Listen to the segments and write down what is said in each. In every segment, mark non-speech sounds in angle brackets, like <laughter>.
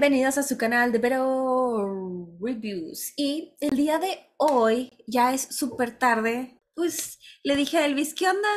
Bienvenidos a su canal de Vero Reviews. Y el día de hoy ya es súper tarde. Pues le dije a Elvis, ¿qué onda?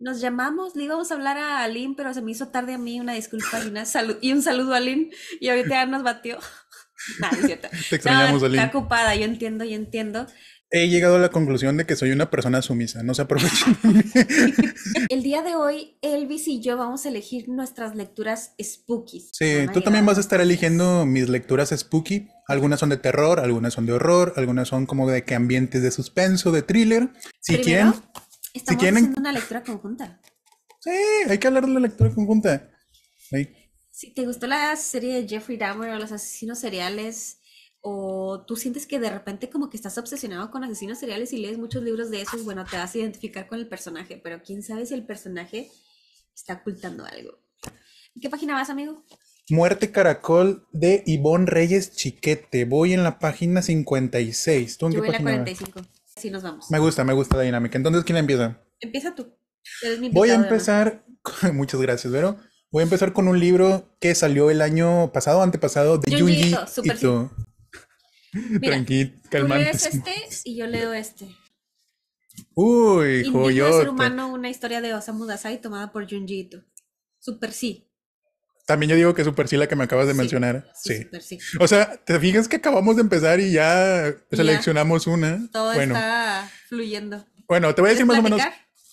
Nos llamamos, le íbamos a hablar a Alin, pero se me hizo tarde a mí, una disculpa y, una y un saludo a Alin. Y ahorita ya nos batió. <laughs> nah, es cierto. <laughs> Te extrañamos, Está ocupada, yo entiendo, yo entiendo he llegado a la conclusión de que soy una persona sumisa, no se aprovechen. <laughs> el día de hoy, Elvis y yo vamos a elegir nuestras lecturas spooky. Sí, tú también vas a estar eligiendo mis lecturas spooky. Algunas son de terror, algunas son de horror, algunas son como de que ambientes de suspenso, de thriller. Si Primero, quieren, estamos haciendo una lectura conjunta. Sí, hay que hablar de la lectura conjunta. Si te gustó la serie de Jeffrey Dahmer o los asesinos seriales, o tú sientes que de repente como que estás obsesionado con asesinos seriales y lees muchos libros de esos, bueno, te vas a identificar con el personaje, pero quién sabe si el personaje está ocultando algo. ¿Qué página vas, amigo? Muerte Caracol de Ivonne Reyes Chiquete. Voy en la página 56. ¿Tú en qué voy página? En la 45. Así nos vamos. Me gusta, me gusta la dinámica. Entonces, ¿quién empieza? Empieza tú. voy a empezar, <laughs> muchas gracias, Vero. Voy a empezar con un libro que salió el año pasado, antepasado, de Junji súper Ito. Mira, Tranquil, Tú lees este y yo leo este. Uy, joyote. ser humano, una historia de Osamu Dazai tomada por Junji Super sí. También yo digo que Super sí la que me acabas de mencionar. Sí, Super sí. O sea, te fijas que acabamos de empezar y ya seleccionamos una. Todo bueno. está fluyendo. Bueno, te voy a decir más o menos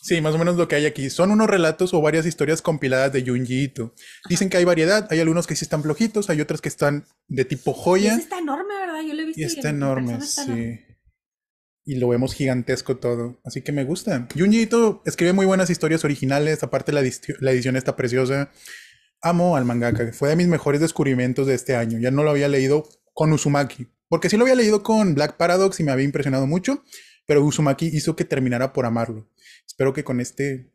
Sí, más o menos lo que hay aquí. Son unos relatos o varias historias compiladas de Junji Ito. Dicen que hay variedad, hay algunos que sí están flojitos, hay otras que están de tipo joya. está enorme, ¿verdad? Yo lo he visto. Y está, enorme, sí. Y lo vemos gigantesco todo. Así que me gusta. Junji Ito escribe muy buenas historias originales, aparte la, la edición está preciosa. Amo al mangaka, fue de mis mejores descubrimientos de este año. Ya no lo había leído con Uzumaki, porque sí lo había leído con Black Paradox y me había impresionado mucho, pero Uzumaki hizo que terminara por amarlo. Espero que con este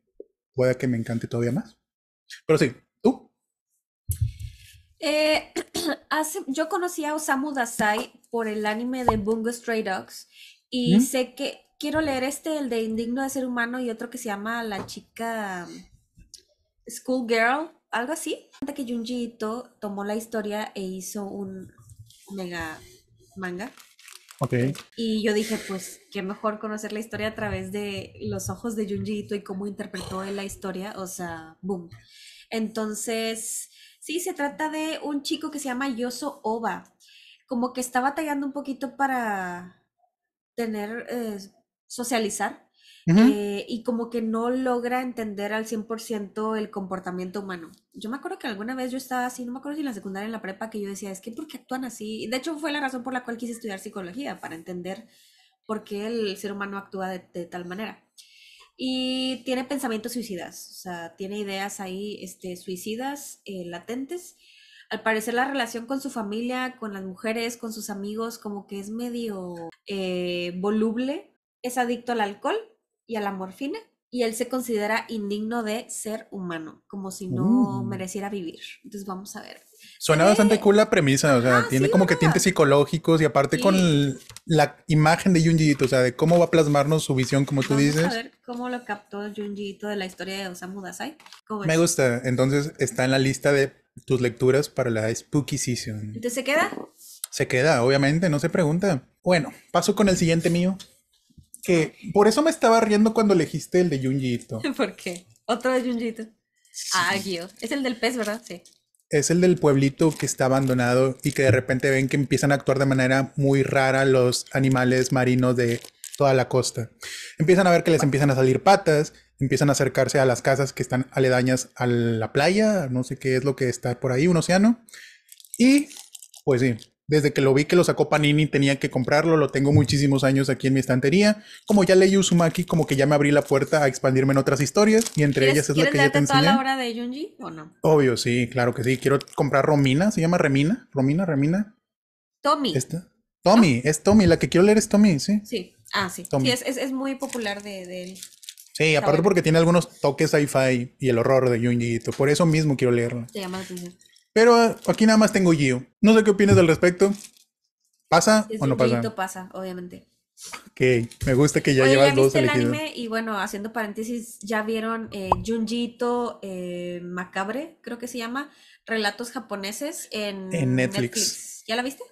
pueda que me encante todavía más. Pero sí, tú. Eh, <clears throat> yo conocí a Osamu Dasai por el anime de Bungo Stray Dogs y sé que quiero leer este, el de Indigno de Ser Humano y otro que se llama La Chica School Girl, algo así. Antes que Junji tomó la historia e hizo un mega manga. Y yo dije, pues qué mejor conocer la historia a través de los ojos de Junji y cómo interpretó él la historia, o sea, boom. Entonces, sí, se trata de un chico que se llama Yoso Oba, como que estaba tallando un poquito para tener, eh, socializar, eh, y como que no logra entender al 100% el comportamiento humano. Yo me acuerdo que alguna vez yo estaba así, no me acuerdo si en la secundaria en la prepa, que yo decía, es que ¿por qué actúan así? De hecho, fue la razón por la cual quise estudiar psicología, para entender por qué el ser humano actúa de, tal manera. Y tiene pensamientos suicidas, o sea, tiene ideas ahí este, suicidas eh, latentes al parecer la relación con su familia, con las mujeres, con sus amigos, como que es medio eh, voluble, es adicto al alcohol y a la morfina y él se considera indigno de ser humano, como si no uh. mereciera vivir. Entonces vamos a ver. Suena bastante eh, cool la premisa, o sea, ah, tiene como que tintes psicológicos y aparte con la imagen de Junji o sea, de cómo va a plasmarnos su visión, como tú vamos dices. A ver cómo lo captó Junji de la historia de Osamu Dazai. Me gusta, entonces está en la lista de tus lecturas para la Spooky Season. ¿Entonces se queda? Se queda, obviamente, no se pregunta. Bueno, paso con el siguiente mío que por eso me estaba riendo cuando elegiste el de Junjito <laughs> ¿Por qué? Otro de Ah, Es el del pez, ¿verdad? Sí. Es el del pueblito que está abandonado y que de repente ven que empiezan a actuar de manera muy rara los animales marinos de toda la costa. Empiezan a ver que les empiezan a salir patas, empiezan a acercarse a las casas que están aledañas a la playa, no sé qué es lo que está por ahí, un océano. Y pues sí, desde que lo vi que lo sacó Panini tenía que comprarlo, lo tengo muchísimos años aquí en mi estantería. Como ya leí Uzumaki, como que ya me abrí la puerta a expandirme en otras historias y entre ellas es la que ya te enseñé. toda la obra de Junji o no? Obvio, sí, claro que sí. Quiero comprar Romina, se llama Remina, Romina, Remina. Tommy. Esta. Tommy, es Tommy, la que quiero leer es Tommy, sí. Sí, ah, sí. Tommy. es, muy popular de, él. Sí, aparte porque tiene algunos toques sci-fi y el horror de Junji, por eso mismo quiero leerlo. Te llama la pero eh, aquí nada más tengo Gio. No sé qué opinas al respecto. ¿Pasa o no pasa? pasa, obviamente. Ok, me gusta que ya llevas ya dos El anime, y bueno, haciendo paréntesis, ya vieron eh, Junjito eh, Macabre, creo que se llama, Relatos japoneses en, Netflix. ¿Ya la viste?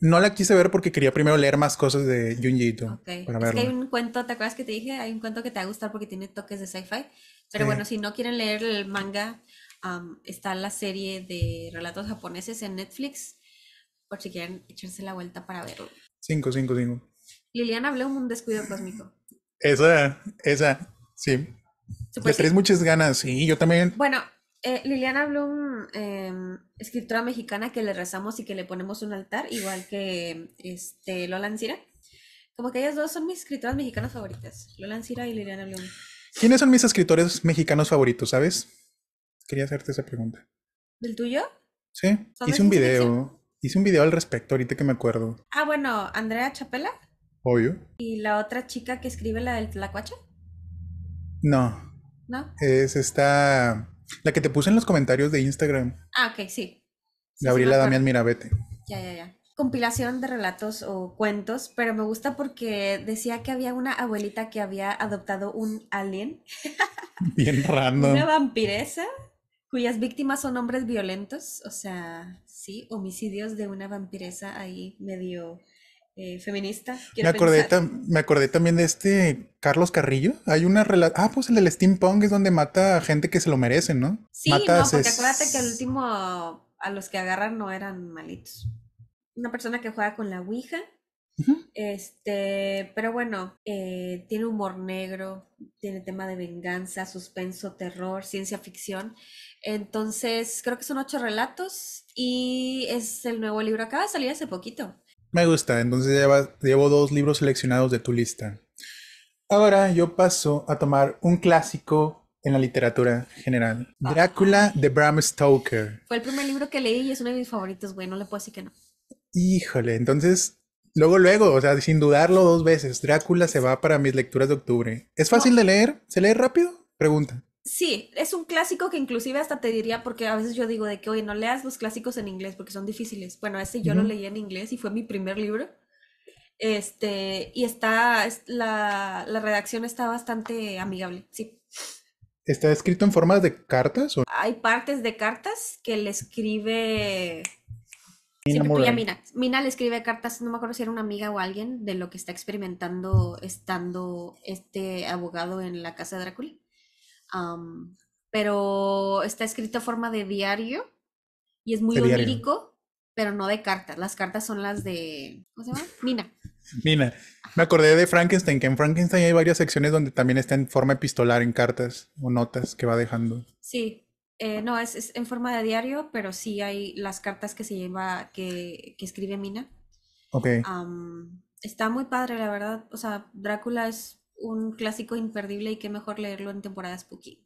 No la quise ver porque quería primero leer más cosas de Junjito. Ok, Para es que hay un cuento, ¿te acuerdas que te dije? Hay un cuento que te va a gustar porque tiene toques de sci-fi. Pero bueno, si no quieren leer el manga, está la serie de relatos japoneses en Netflix, por si quieren echarse la vuelta para verlo. 5, 5, 5. Liliana Blum, un descuido cósmico. Esa, esa, sí. Me traes muchas ganas, sí, yo también. Bueno, eh, Liliana Blum, em, escritora mexicana que le rezamos y que le ponemos un altar, igual que este, Lola Ancira. Como que ellas dos son mis escritoras mexicanas favoritas, Lola Ancira y Liliana Blum. ¿Quiénes son mis escritores mexicanos favoritos, sabes? Quería hacerte esa pregunta. ¿Del tuyo? Sí, hice un video. Hice un video al respecto, ahorita que me acuerdo. Ah, bueno, Andrea Chapela. Obvio. ¿Y la otra chica que escribe la del Tlacuache? No. ¿No? Es esta. La que te puse en los comentarios de Instagram. Ah, ok, sí. Gabriela Damián Mirabete. Ya, ya, ya. Compilación de relatos o cuentos, pero me gusta porque decía que había una abuelita que había adoptado un alien. <laughs> Bien random. Una vampiresa cuyas víctimas son hombres violentos, o sea, sí, homicidios de una vampiresa ahí medio eh, feminista. Me acordé, me acordé, también de este Carlos Carrillo. Hay una relación. Ah, pues el del steampunk es donde mata a gente que se lo merece, ¿no? Sí, no, porque acuérdate que al último a los que agarran no eran malitos. Una persona que juega con la Ouija este, pero bueno, eh, tiene humor negro, tiene tema de venganza, suspenso, terror, ciencia ficción. Entonces, creo que son ocho relatos y es el nuevo libro. Acaba de salir hace poquito. Me gusta, entonces llevo dos libros seleccionados de tu lista. Ahora yo paso a tomar un clásico en la literatura general. Ah. Drácula de Bram Stoker. Fue el primer libro que leí y es uno de mis favoritos, güey, no le puedo decir que no. Híjole, entonces Luego, luego, o sea, sin dudarlo dos veces, Drácula se va para mis lecturas de octubre. ¿Es fácil de leer? ¿Se lee rápido? Pregunta. Sí, es un clásico que inclusive hasta te diría, porque a veces yo digo de que, oye, no leas los clásicos en inglés porque son difíciles. Bueno, ese yo lo leí en inglés y fue mi primer libro. Este, y está, la, redacción está bastante amigable, sí. ¿Está escrito en forma de cartas? O? Hay partes de cartas que le escribe Mina Mina. Mina le escribe cartas, no me acuerdo si era una amiga o alguien, de lo que está experimentando estando este abogado en la casa de Drácula. pero está escrito a forma de diario y es muy onírico, pero no de cartas. Las cartas son las de. ¿Cómo se llama? Mina. <laughs> Mina. Me acordé de Frankenstein, que en Frankenstein hay varias secciones donde también está en forma epistolar en cartas o notas que va dejando. Sí, eh, no, es, en forma de diario, pero sí hay las cartas que se lleva, que, escribe Mina. Ok. está muy padre, la verdad. O sea, Drácula es un clásico imperdible y qué mejor leerlo en temporada spooky.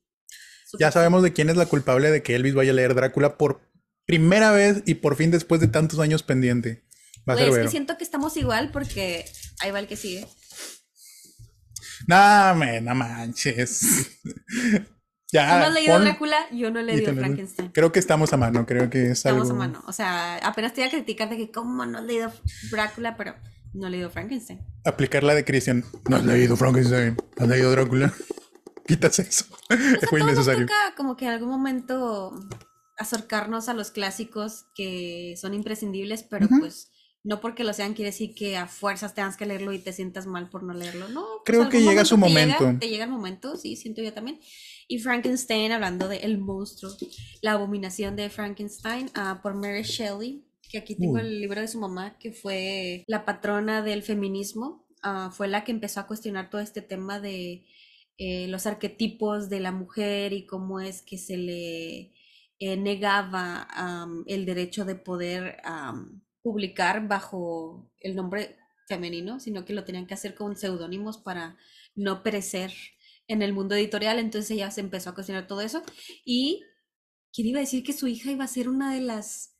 ya sabemos de quién es la culpable de que Elvis vaya a leer Drácula por primera vez y por fin después de tantos años pendiente. Va es que siento que estamos igual porque ahí va el que sigue. No, nah, no manches. <laughs> Ya, has leído Drácula? Yo no he leído Frankenstein. Creo que estamos a mano, creo que es estamos algo... Estamos a mano, o sea, apenas te iba a criticar de que cómo no has leído Drácula, pero no he leído Frankenstein. Aplicar la de Christian. No has leído Frankenstein, has leído Drácula. <laughs> Quitas eso. O sea, <laughs> Fue Toca como que en algún momento acercarnos a los clásicos que son imprescindibles, pero pues no porque lo sean quiere decir que a fuerzas tengas que leerlo y te sientas mal por no leerlo. No, pues, creo que llega su momento. te llega el momento, sí, siento yo también y Frankenstein, hablando de El monstruo, la abominación de Frankenstein, ah, por Mary Shelley, que aquí tengo el libro de su mamá, que fue la patrona del feminismo, ah, fue la que empezó a cuestionar todo este tema de eh, los arquetipos de la mujer y cómo es que se le eh, negaba el derecho de poder publicar bajo el nombre femenino, sino que lo tenían que hacer con seudónimos para no perecer en el mundo editorial, entonces ya se empezó a cuestionar todo eso. Y, ¿quién iba a decir que su hija iba a ser una de las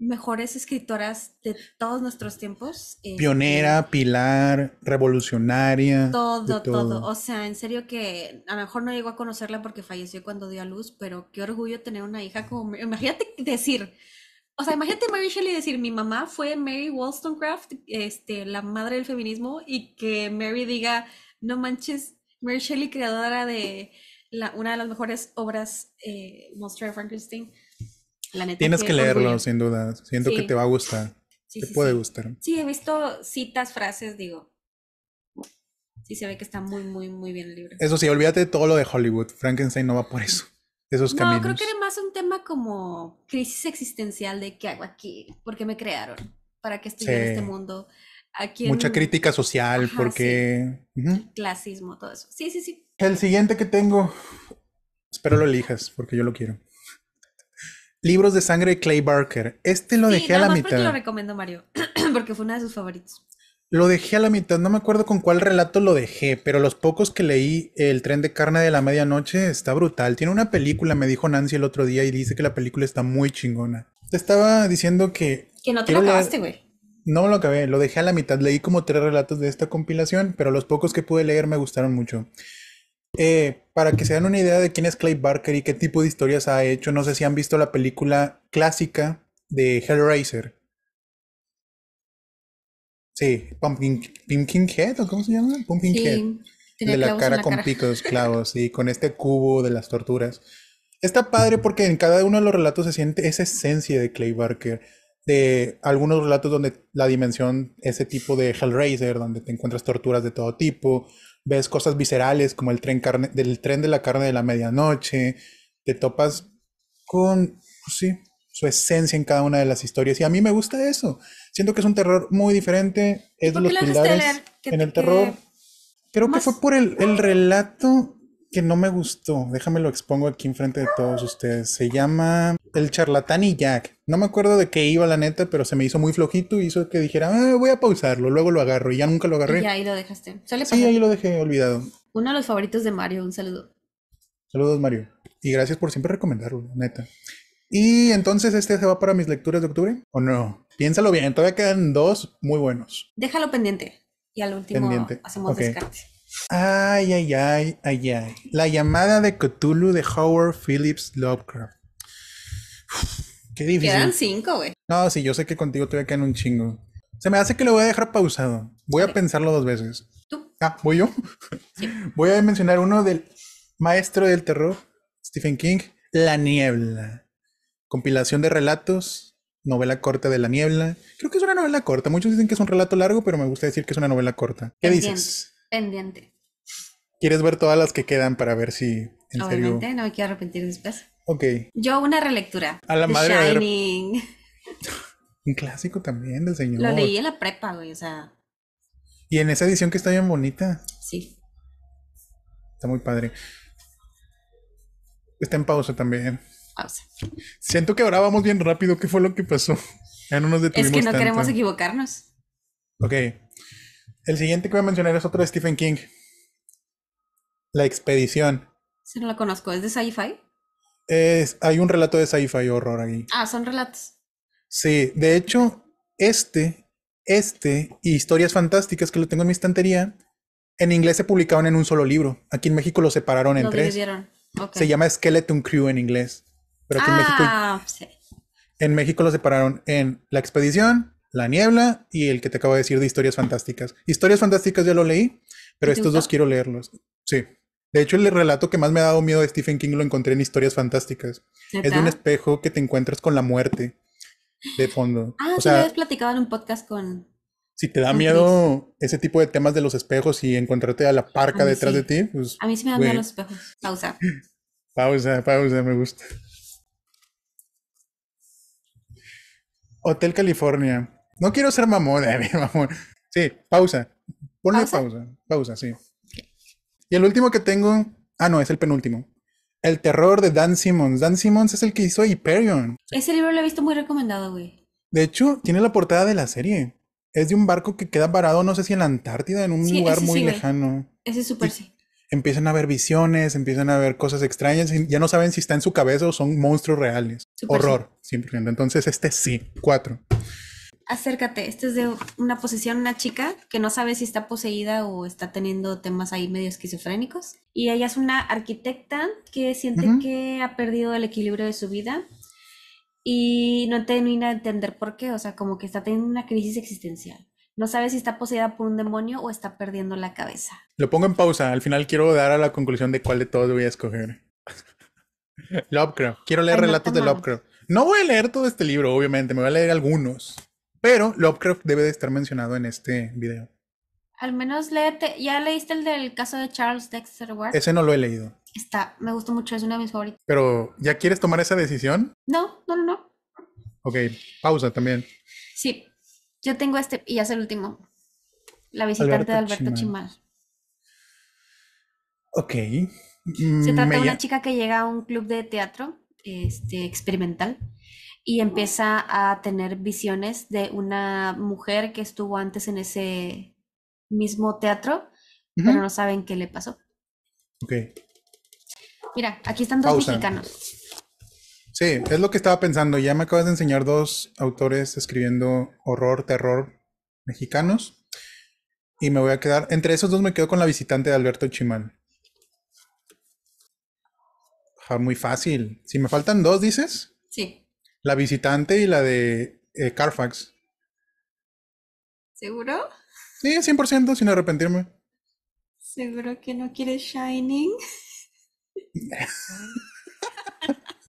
mejores escritoras de todos nuestros tiempos? Pionera, este, pilar, revolucionaria. Todo, todo, O sea, en serio que a lo mejor no llegó a conocerla porque falleció cuando dio a luz, pero qué orgullo tener una hija como... Imagínate decir... O sea, imagínate Mary Shelley decir, mi mamá fue Mary Wollstonecraft, este, la madre del feminismo, y que Mary diga, no manches, Mary Shelley, creadora de la, una de las mejores obras, eh, Monster Frankenstein. Tienes que, leerlo, sin duda. Siento que te va a gustar. te puede gustar. Sí, he visto citas, frases, digo. Sí, se ve que está muy, muy, muy bien el libro. Eso sí, olvídate de todo lo de Hollywood. Frankenstein no va por eso. Esos no, creo que era más un tema como crisis existencial de qué hago aquí, por qué me crearon, para qué estoy en este mundo. Mucha crítica social, porque... Clasismo, todo eso. Sí, sí, sí. El siguiente que tengo, espero lo elijas, porque yo lo quiero. Libros de sangre de Clay Barker. Este lo dejé a la mitad. Porque lo recomiendo Mario, <clears throat> porque fue uno de sus favoritos. Lo dejé a la mitad, no me acuerdo con cuál relato lo dejé, pero los pocos que leí, El tren de carne de la medianoche está brutal. Tiene una película, me dijo Nancy el otro día y dice que la película está muy chingona. Te estaba diciendo que... Que no te lo acabaste, güey. No lo acabé, lo dejé a la mitad. Leí como tres relatos de esta compilación, pero los pocos que pude leer me gustaron mucho. Eh, para que se den una idea de quién es Clay Barker y qué tipo de historias ha hecho, no sé si han visto la película clásica de Hellraiser. Sí, Pumpkin, Head, cómo se llama? Pumpkin De la cara con picos, <laughs> clavos, y con este cubo de las torturas. Está padre porque en cada uno de los relatos se siente esa esencia de Clay Barker de algunos relatos donde la dimensión, ese tipo de Hellraiser, donde te encuentras torturas de todo tipo, ves cosas viscerales como el tren, carne, del tren de la carne de la medianoche, te topas con, pues su esencia en cada una de las historias. Y a mí me gusta eso. Siento que es un terror muy diferente, es de los pilares en el terror. Creo que fue por el, el relato que no me gustó. Déjame lo expongo aquí enfrente de todos ustedes. Se llama El charlatán y Jack. No me acuerdo de qué iba la neta, pero se me hizo muy flojito y hizo que dijera, ah, voy a pausarlo, luego lo agarro y ya nunca lo agarré. Y ahí lo dejaste. sí, ahí lo dejé olvidado. Uno de los favoritos de Mario, un saludo. Saludos Mario. Y gracias por siempre recomendarlo, neta. Y entonces este se va para mis lecturas de octubre o no? Piénsalo bien, todavía quedan dos muy buenos. Déjalo pendiente y al último hacemos Ay, ay, ay, ay, ay. La llamada de Cthulhu de Howard Phillips Lovecraft. qué difícil. Quedan cinco, güey. No, sí, yo sé que contigo te voy a quedar un chingo. Se me hace que lo voy a dejar pausado. Voy a pensarlo dos veces. ¿Tú? Ah, ¿voy yo? <laughs> Voy a mencionar uno del maestro del terror, Stephen King, La Niebla. Compilación de relatos, novela corta de La Niebla. Creo que es una novela corta. Muchos dicen que es un relato largo, pero me gusta decir que es una novela corta. ¿Qué dices? pendiente. ¿Quieres ver todas las que quedan para ver si en Obviamente, no me quiero arrepentir después. Ok. Yo una relectura. A la madre. Shining. <laughs> Un clásico también del señor. Lo leí en la prepa, güey, o sea. Y en esa edición que está bien bonita. Sí. Está muy padre. Está en pausa también. Pausa. Siento que ahora vamos bien rápido. ¿Qué fue lo que pasó? Ya no nos detuvimos. Es que no queremos equivocarnos. Ok. El siguiente que voy a mencionar es otro de Stephen King. La expedición. Si no la conozco. ¿Es de sci-fi? hay un relato de sci-fi horror ahí. Ah, son relatos. Sí, de hecho, este, este y Historias Fantásticas, que lo tengo en mi estantería, en inglés se publicaron en un solo libro. Aquí en México lo separaron en tres. Se llama Skeleton Crew en inglés. Pero aquí en ah, México. Sí. En México lo separaron en La Expedición, la Niebla y el que te acabo de decir de Historias Fantásticas. Historias Fantásticas ya lo leí, pero estos dos quiero leerlos. Sí. De hecho, el relato que más me ha dado miedo de Stephen King lo encontré en Historias Fantásticas. Es de un espejo que te encuentras con la muerte de fondo. Ah, o sea, habías platicado en un podcast con. Si te da miedo ese tipo de temas de los espejos y encontrarte a la parca detrás de ti, pues. A mí sí me dan miedo los espejos. Pausa. <laughs> Pausa, pausa, me gusta. Hotel California. No quiero ser mamón, <laughs> eh, mamón. Sí, pausa. Ponle pausa. pausa. sí. Y el último que tengo. Ah, no, es el penúltimo. El terror de Dan Simmons. Dan Simmons es el que hizo Hyperion. Ese libro lo he visto muy recomendado, güey. De hecho, tiene la portada de la serie. Es de un barco que queda parado, no sé si en la Antártida, en un lugar muy sí, lejano. Ese es súper sí. Empiezan a ver visiones, empiezan a ver cosas extrañas, ya no saben si está en su cabeza o son monstruos reales. Horror, simplemente. Entonces, este sí, cuatro acércate. Este es de una posición una chica que no sabe si está poseída o está teniendo temas ahí medio esquizofrénicos. Y ella es una arquitecta que siente que ha perdido el equilibrio de su vida y no termina de entender por qué. O sea, como que está teniendo una crisis existencial. No sabe si está poseída por un demonio o está perdiendo la cabeza. Lo pongo en pausa. Al final quiero dar a la conclusión de cuál de todos voy a escoger. <laughs> Lovecraft. Quiero leer relatos de Lovecraft. No voy a leer todo este libro, obviamente. Me voy a leer algunos. Pero Lovecraft debe de estar mencionado en este video. Al menos léete, ¿ya leíste el del caso de Charles Dexter Ward? Ese no lo he leído. Está, me gustó mucho, es uno de mis favoritos. Pero, ¿ya quieres tomar esa decisión? No, no, no, Ok, pausa también. Sí, yo tengo este y ya es el último. La visitante de Alberto Chimal. Ok. Se trata mm, de una chica que llega a un club de teatro este, experimental y empieza a tener visiones de una mujer que estuvo antes en ese mismo teatro, pero no saben qué le pasó. Ok. Mira, aquí están dos mexicanos. Sí, es lo que estaba pensando. Ya me acabas de enseñar dos autores escribiendo horror, terror mexicanos. Y me voy a quedar. Entre esos dos me quedo con la visitante de Alberto Chimán. muy fácil. Si me faltan dos, dices. Sí. La visitante y la de eh, Carfax. ¿Seguro? Sí, 100%, sin arrepentirme. ¿Seguro que no quieres Shining? <laughs>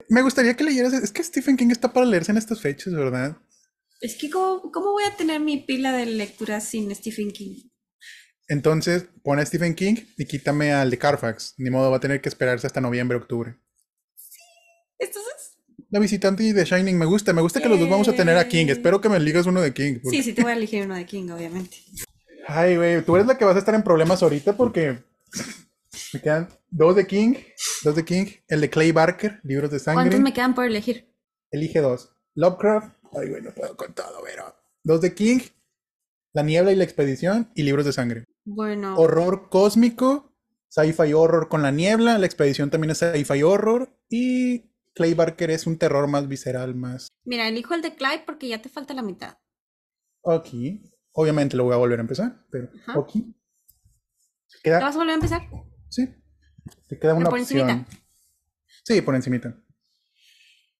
Me gustaría que leyeras. Es que Stephen King está para leerse en estas fechas, ¿verdad? Es que, ¿cómo, voy a tener mi pila de lectura sin Stephen King? Entonces, pone a Stephen King y quítame al de Carfax. Ni modo, va a tener que esperarse hasta noviembre, octubre. Sí, entonces la visitante y The Shining. Me gusta, me gusta que los dos vamos a tener a King. Espero que me eligas uno de King. Sí, sí te voy a elegir uno de King, obviamente. Ay, güey, tú eres la que vas a estar en problemas ahorita porque me quedan dos de King, dos de King, el de Clay Barker, libros de sangre. ¿Cuántos me quedan por elegir? Elige dos. Lovecraft. Ay, güey, no puedo con todo, pero. Dos de King. La niebla y la expedición. Y libros de sangre. Bueno, Horror cósmico. Sci-fi horror con la niebla. La expedición también es sci-fi horror. Y Clay Barker es un terror más visceral, más. Mira, elijo el de Clay porque ya te falta la mitad. Ok. Obviamente lo voy a volver a empezar, pero. Ok. ¿Te vas a volver a empezar? Sí. Te queda una por opción. Encimita. Sí, por encimita.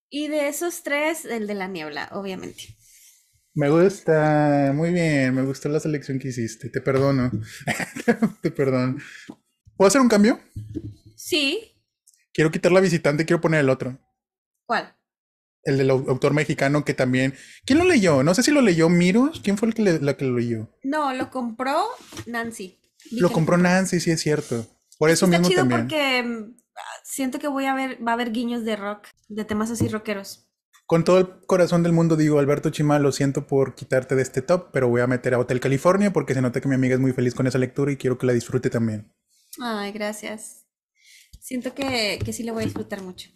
Y de esos tres, el de la niebla, obviamente. Me gusta, muy bien, me gustó la selección que hiciste, te perdono, <laughs> te perdono. ¿Puedo hacer un cambio? Sí. Quiero quitar la visitante, quiero poner el otro. ¿Cuál? El del autor mexicano que también. ¿Quién lo leyó? No sé si lo leyó Miros. ¿Quién fue el que, la que lo leyó? No, lo compró Nancy. Lo compró ah". Nancy, sí es cierto. Por eso Está mismo chido también. porque mm, siento que voy a ver, va a haber guiños de rock, de temas así rockeros. Con todo el corazón del mundo digo, Alberto Chima, lo siento por quitarte de este top, pero voy a meter a Hotel California porque se nota que mi amiga es muy feliz con esa lectura y quiero que la disfrute también. Ay, gracias siento que, sí lo voy a disfrutar mucho.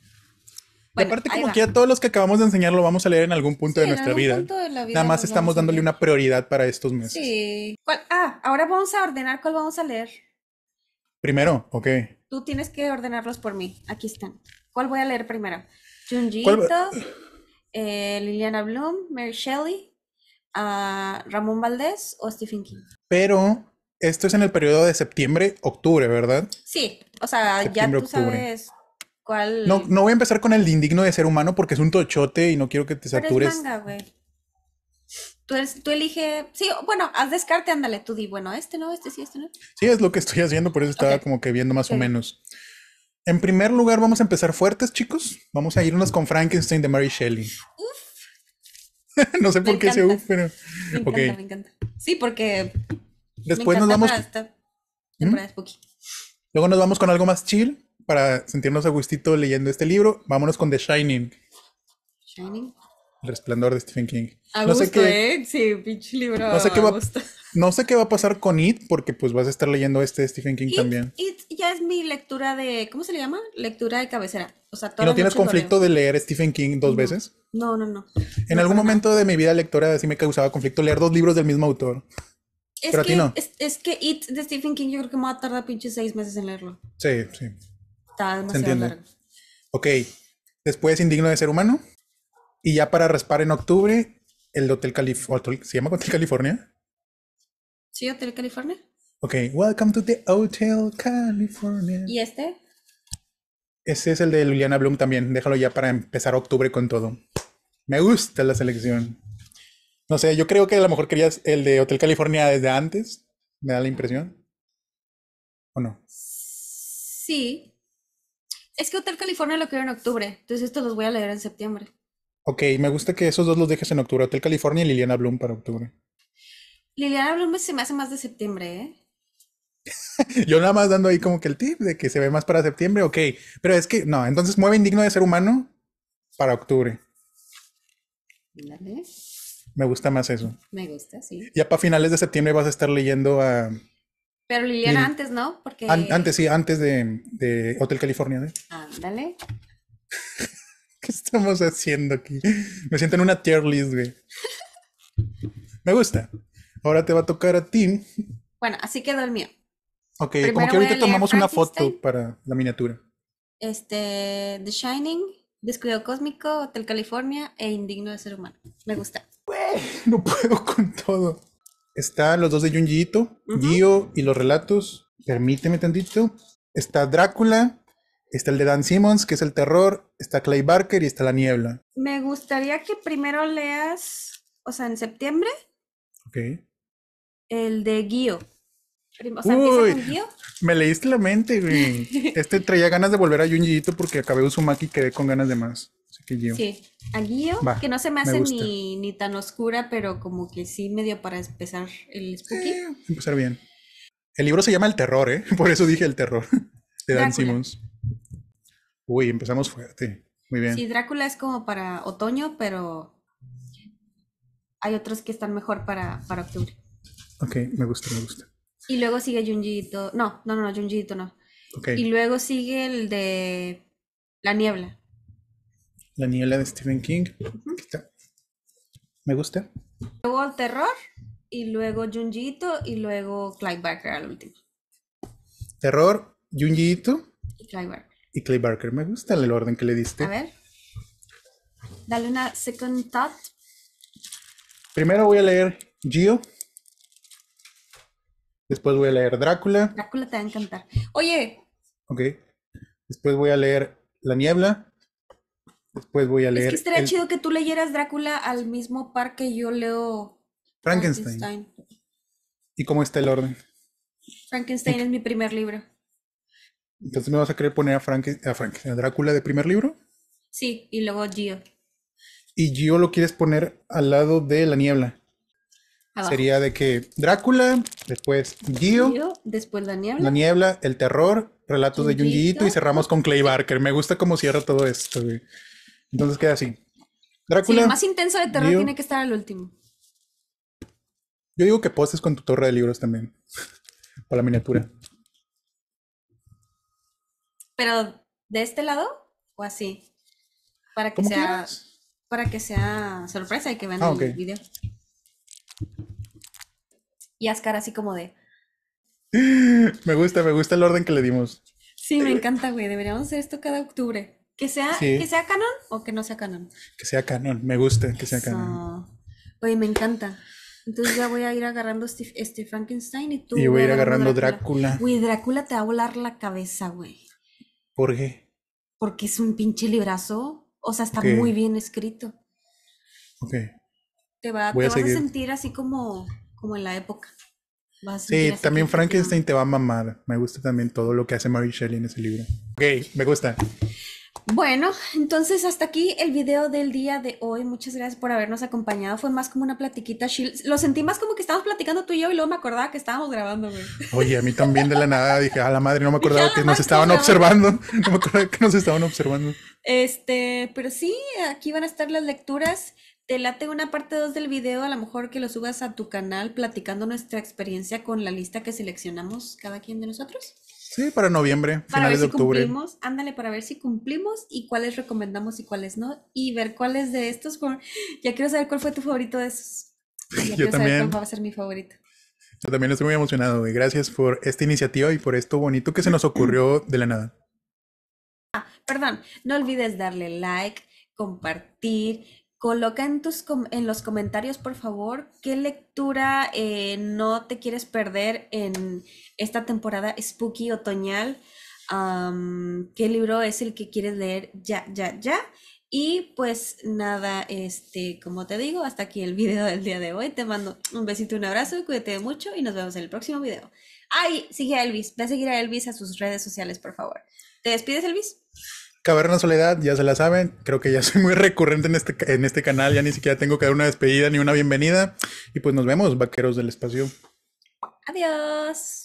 Bueno, aparte, como que ya todos los que acabamos de enseñar lo vamos a leer en algún punto de nuestra vida. Nada más estamos dándole una prioridad para estos meses. Sí. Ah, ahora vamos a ordenar cuál vamos a leer. Primero, ok. Tú tienes que ordenarlos por mí. Aquí están. ¿Cuál voy a leer primero? Junjito, eh, Liliana Bloom, Mary Shelley, ah, Ramón Valdés o Stephen King. Pero esto es en el periodo de septiembre-octubre, ¿verdad? Sí, o sea, ya tú sabes cuál... No, voy a empezar con el indigno de ser humano porque es un tochote y no quiero que te satures. Tú, eres, tú elige, sí, bueno, haz descarte, ándale, tú di, bueno, este no, este sí, este no. Sí, es lo que estoy haciendo, por eso estaba como que viendo más o menos. En primer lugar, vamos a empezar fuertes, chicos. Vamos a irnos con Frankenstein de Mary Shelley. Uf. <laughs> no sé por qué se uf, pero. Me encanta, me encanta. Sí, porque Después nos vamos. ¿Mm? Luego nos vamos con algo más chill para sentirnos a gustito leyendo este libro. Vámonos con The Shining. Shining. El resplandor de Stephen King. A no gusto, sé qué, ¿eh? Sí, pinche libro. No sé, qué va, <laughs> no sé qué va a pasar con It, porque pues vas a estar leyendo este de Stephen King también. It ya es mi lectura de. ¿Cómo se le llama? Lectura de cabecera. O sea, no tienes conflicto de leer Stephen King dos veces? No, no, no. En algún momento de mi vida lectora sí me causaba conflicto leer dos libros del mismo autor. Es que, es, que It de Stephen King yo creo que me va a tardar pinches seis meses en leerlo. Sí, sí. Está demasiado largo. Ok. Después Indigno de Ser Humano. Y ya para raspar en octubre, el Hotel California. ¿Se llama Hotel California? Sí, Hotel California. Ok. Welcome to the Hotel California. ¿Y este? Ese es el de Liliana Bloom también. Déjalo ya para empezar octubre con todo. Me gusta la selección. No sé, yo creo que a lo mejor querías el de Hotel California desde antes, me da la impresión. ¿O no? Sí. Es que Hotel California lo quiero en octubre, entonces esto los voy a leer en septiembre. Ok, me gusta que esos dos los dejes en octubre, Hotel California y Liliana Bloom para octubre. Liliana Bloom se me hace más de septiembre, ¿eh? <laughs> Yo nada más dando ahí como que el tip de que se ve más para septiembre, ok. Pero es que, no, entonces mueve indigno de ser humano para octubre. Me gusta más eso. Me gusta, sí. Ya para finales de septiembre vas a estar leyendo a... Pero antes, ¿no? Porque... antes, sí, antes de, de Hotel California. ¿eh? Ándale. <laughs> ¿Qué estamos haciendo aquí? Me siento en una tier list, güey. Me gusta. Ahora te va a tocar a ti. Bueno, así quedó el mío. Ok, como que ahorita tomamos una foto para la miniatura. Este, The Shining, Descuido Cósmico, Hotel California e Indigno de Ser Humano. Me gusta. <laughs> no puedo con todo. Está los dos de Junjiito, uh y los relatos. Permíteme tantito. Está Drácula. Está el de Dan Simmons, que es el terror. Está Clay Barker y está La Niebla. Me gustaría que primero leas, o sea, en septiembre. Ok. El de Gio. O Uy, Me leíste la mente, güey. <laughs> Este traía ganas de volver a Junjiito porque acabé Uzumaki y quedé con ganas de más. Así que Sí, a Gio, que no se me hace ni, tan oscura, pero como que sí medio para empezar el spooky. Eh, empezar bien. El libro se llama El Terror, ¿eh? <laughs> Por eso dije El Terror, de Dan Simmons. Uy, empezamos fuerte. Muy bien. Sí, Drácula es como para otoño, pero hay otros que están mejor para, para octubre. Ok, me gusta, me gusta. Y luego sigue Junjito. No, no, no, no, no. Y luego sigue el de La Niebla. La Niebla de Stephen King. está. Me gusta. Luego el terror, y luego Junjito, y luego Clive Barker al último. Terror, Junjito. Y Clive Barker. Y Clive Barker. Me gusta el orden que le diste. A ver. Dale una second thought. Primero voy a leer Gio Después voy a leer Drácula. Drácula te va a encantar. Oye. Ok. Después voy a leer La Niebla. Después voy a leer. Es que estaría chido que tú leyeras Drácula al mismo par que yo leo Frankenstein. ¿Y cómo está el orden? Frankenstein es mi primer libro. Entonces me vas a querer poner a Frankenstein, a, Frank, Drácula de primer libro. Sí, y luego Gio. Y Gio lo quieres poner al lado de la niebla. Sería de que Drácula, después Gio, después La Niebla, La Niebla, El Terror, Relatos de Junjiito y cerramos con Clay Barker. Me gusta cómo cierra todo esto. Entonces queda así. Drácula. Sí, más intenso de terror tiene que estar al último. Yo digo que postes con tu torre de libros también. <laughs> Para la miniatura. Pero de este lado o así. Para que sea para que sea sorpresa y que vean ah, el video. Y Ascar así como de... <gasps> Me gusta, me gusta el orden que le dimos. Sí, me encanta, güey. Deberíamos hacer esto cada octubre. Que sea, que sea canon o que no sea canon. Que sea canon, me gusta que sea canon. Oye, me encanta. Entonces ya voy a ir agarrando este Frankenstein y tú. Y voy a ir agarrando Drácula. Güey, Drácula. te va a volar la cabeza, güey. ¿Por qué? Porque es un pinche librazo. O sea, está muy bien escrito. Ok. Te va, vas a sentir así como como en la época. Sí, también Frankenstein te va a mamar. Me gusta también todo lo que hace Mary Shelley en ese libro. Ok, me gusta. Bueno, entonces hasta aquí el video del día de hoy. Muchas gracias por habernos acompañado. Fue más como una platiquita chill. Lo sentí más como que estábamos platicando tú y yo y luego me acordaba que estábamos grabando. Oye, a mí también de la nada dije, a la madre, no me acordaba que nos estaban observando. <laughs> No me acordaba que nos estaban observando. Este, pero sí, aquí van a estar las lecturas te late una parte 2 del video, a lo mejor que lo subas a tu canal platicando nuestra experiencia con la lista que seleccionamos cada quien de nosotros. Sí, para noviembre, para finales de octubre. Cumplimos, ándale, para ver si cumplimos y cuáles recomendamos y cuáles no. Y ver cuáles de estos. Ya quiero saber cuál fue tu favorito de esos. <laughs> Yo también. va a ser mi favorito. Yo también estoy muy emocionado y gracias por esta iniciativa y por esto bonito que se nos ocurrió <clears throat> de la nada. Ah, perdón, no olvides darle like, compartir, Coloca en, tus en los comentarios, por favor, qué lectura eh, no te quieres perder en esta temporada spooky otoñal. qué libro es el que quieres leer ya, ya, ya. Y pues nada, este, como te digo, hasta aquí el video del día de hoy. Te mando un besito, un abrazo, cuídate mucho y nos vemos en el próximo video. Ay, sigue a Elvis, ve a seguir a Elvis a sus redes sociales, por favor. ¿Te despides, Elvis? Caverna Soledad, ya se la saben. Creo que ya <laughs> soy muy recurrente en este, en este canal. Ya ni siquiera tengo que dar una despedida ni una bienvenida. Y pues nos vemos, vaqueros del espacio. Adiós.